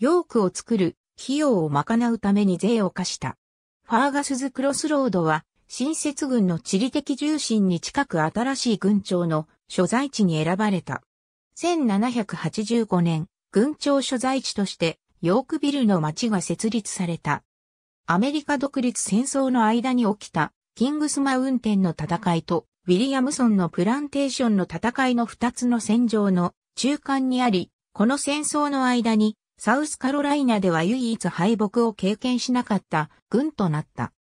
ヨークを作る費用を賄うために税を課した。ファーガスズ・クロスロードは、新設軍の地理的重心に近く新しい軍庁の所在地に選ばれた。1785年、軍庁所在地としてヨークビルの町が設立された。アメリカ独立戦争の間に起きたキングスマウンテンの戦いとウィリアムソンのプランテーションの戦いの二つの戦場の中間にあり、この戦争の間にサウスカロライナでは唯一敗北を経験しなかった軍となった。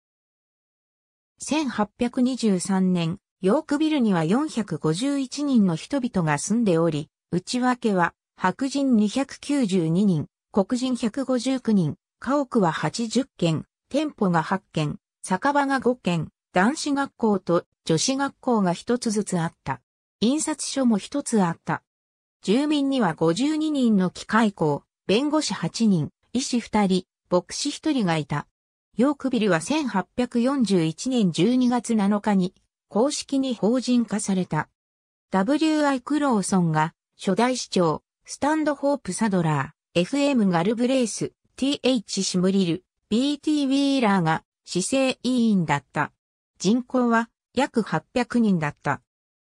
1823年、ヨークビルには451人の人々が住んでおり、内訳は白人292人、黒人159人、家屋は80軒、店舗が8軒、酒場が5軒、男子学校と女子学校が一つずつあった。印刷所も一つあった。住民には52人の機械工、弁護士8人、医師2人、牧師1人がいた。ヨークビルは1841年12月7日に公式に法人化された。W.I. クローソンが初代市長、スタンドホープサドラー、F.M. ガルブレイス、T.H. シムリル、B.T. ウィーラーが市政委員だった。人口は約800人だった。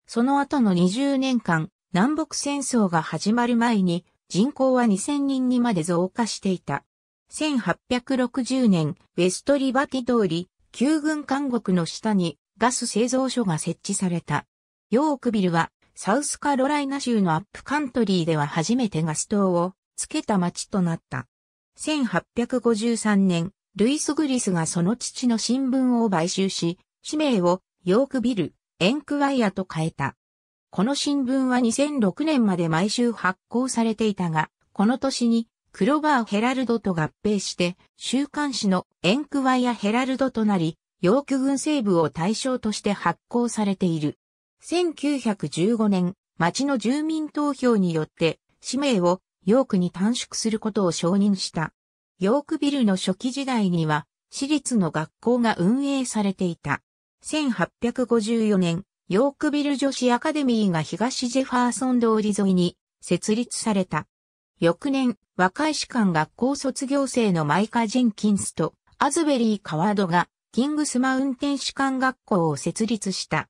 その後の20年間、南北戦争が始まる前に人口は2000人にまで増加していた。1860年、ウェストリバティ通り、旧軍監獄の下にガス製造所が設置された。ヨークビルは、サウスカロライナ州のアップカントリーでは初めてガス灯をつけた町となった。1853年、ルイス・グリスがその父の新聞を買収し、氏名をヨークビル、エンクワイアと変えた。この新聞は2006年まで毎週発行されていたが、この年にクロバーヘラルドと合併して、週刊誌のエンクワイアヘラルドとなり、ヨーク軍西部を対象として発行されている。1915年、町の住民投票によって、氏名をヨークに短縮することを承認した。ヨークビルの初期時代には、私立の学校が運営されていた。1854年、ヨークビル女子アカデミーが東ジェファーソン通り沿いに設立された。翌年、若い士官学校卒業生のマイカ・ジェンキンスとアズベリー・カワードがキングスマウンテン士官学校を設立した。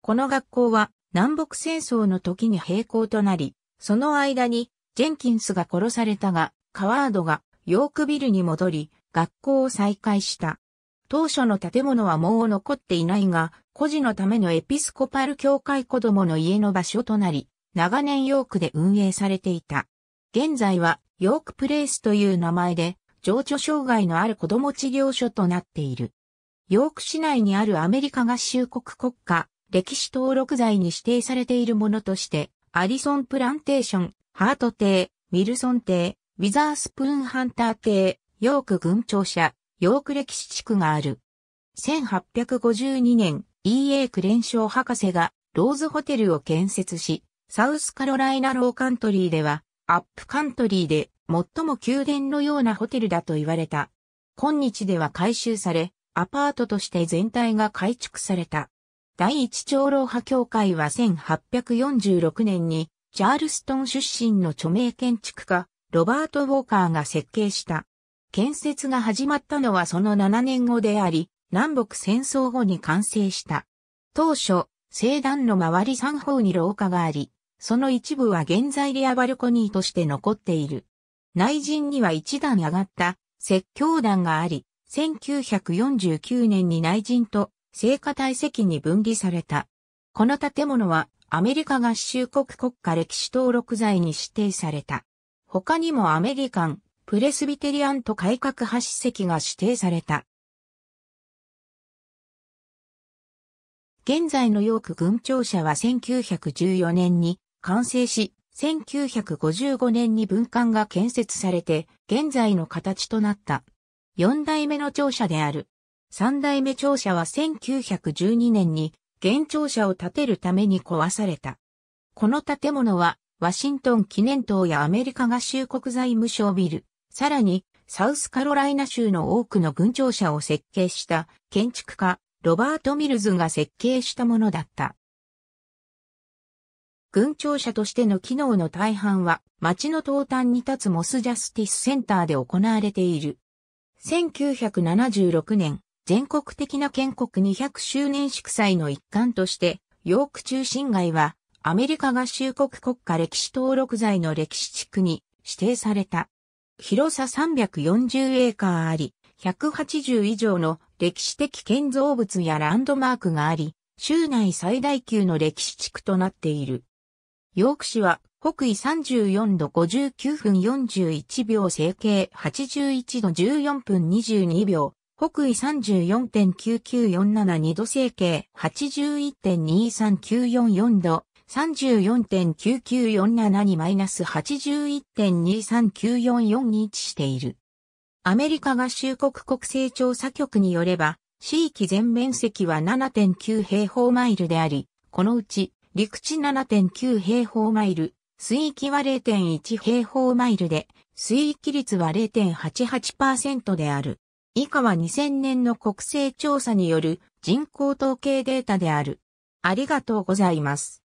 この学校は南北戦争の時に閉校となり、その間にジェンキンスが殺されたが、カワードがヨークビルに戻り、学校を再開した。当初の建物はもう残っていないが、孤児のためのエピスコパル教会子供の家の場所となり、長年ヨークで運営されていた。現在はヨークプレイスという名前で、情緒障害のある子供治療所となっている。ヨーク市内にあるアメリカ合衆国国家、歴史登録財に指定されているものとして、アリソンプランテーション、ハート邸、ミルソン邸、ウィザースプーンハンター邸、ヨーク軍庁舎、ヨーク歴史地区がある。1852年、E.A. クレンショー博士がローズホテルを建設し、サウスカロライナローカントリーでは、アップカントリーで最も宮殿のようなホテルだと言われた。今日では改修され、アパートとして全体が改築された。第一長老派協会は1846年に、チャールストン出身の著名建築家、ロバート・ウォーカーが設計した。建設が始まったのはその7年後であり、南北戦争後に完成した。当初、聖壇の周り3方に廊下があり、その一部は現在リアバルコニーとして残っている。内陣には一段上がった説教団があり、1949年に内陣と聖火体積に分離された。この建物はアメリカ合衆国国家歴史登録財に指定された。他にもアメリカン、プレスビテリアンと改革派史跡が指定された。現在のヨーク軍庁舎は1914年に完成し、1955年に文館が建設されて、現在の形となった。四代目の庁舎である。三代目庁舎は1912年に、現庁舎を建てるために壊された。この建物は、ワシントン記念塔やアメリカ合衆国財務省ビル、さらに、サウスカロライナ州の多くの軍庁舎を設計した建築家、ロバート・ミルズが設計したものだった。軍庁舎としての機能の大半は町の東端に立つモスジャスティスセンターで行われている。1976年、全国的な建国200周年祝祭の一環として、ヨーク中心街はアメリカ合衆国国家歴史登録財の歴史地区に指定された。広さ340エーカーあり、180以上の歴史的建造物やランドマークがあり、州内最大級の歴史地区となっている。ヨーク市は北緯34度59分41秒整形81度14分22秒、北緯34.99472度整形81.23944度、34.99472-81.23944に位置している。アメリカ合衆国国勢調査局によれば、地域全面積は7.9平方マイルであり、このうち陸地7.9平方マイル、水域は0.1平方マイルで、水域率は0.88%である。以下は2000年の国勢調査による人口統計データである。ありがとうございます。